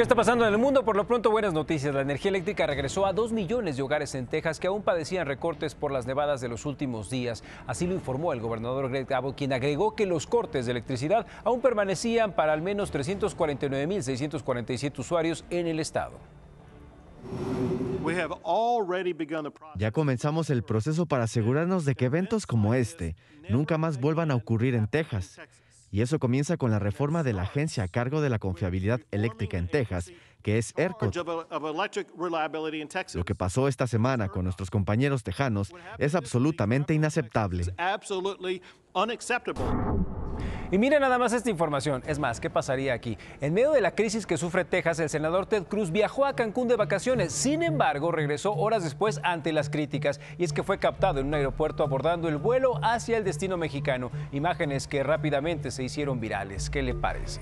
¿Qué está pasando en el mundo? Por lo pronto, buenas noticias. La energía eléctrica regresó a 2 millones de hogares en Texas que aún padecían recortes por las nevadas de los últimos días. Así lo informó el gobernador Greg Abbott, quien agregó que los cortes de electricidad aún permanecían para al menos 349.647 usuarios en el estado. Ya comenzamos el proceso para asegurarnos de que eventos como este nunca más vuelvan a ocurrir en Texas. Y eso comienza con la reforma de la agencia a cargo de la confiabilidad eléctrica en Texas, que es ERCOT. Lo que pasó esta semana con nuestros compañeros tejanos es absolutamente inaceptable. Y mire nada más esta información. Es más, ¿qué pasaría aquí? En medio de la crisis que sufre Texas, el senador Ted Cruz viajó a Cancún de vacaciones. Sin embargo, regresó horas después ante las críticas. Y es que fue captado en un aeropuerto abordando el vuelo hacia el destino mexicano. Imágenes que rápidamente se hicieron virales. ¿Qué le parece?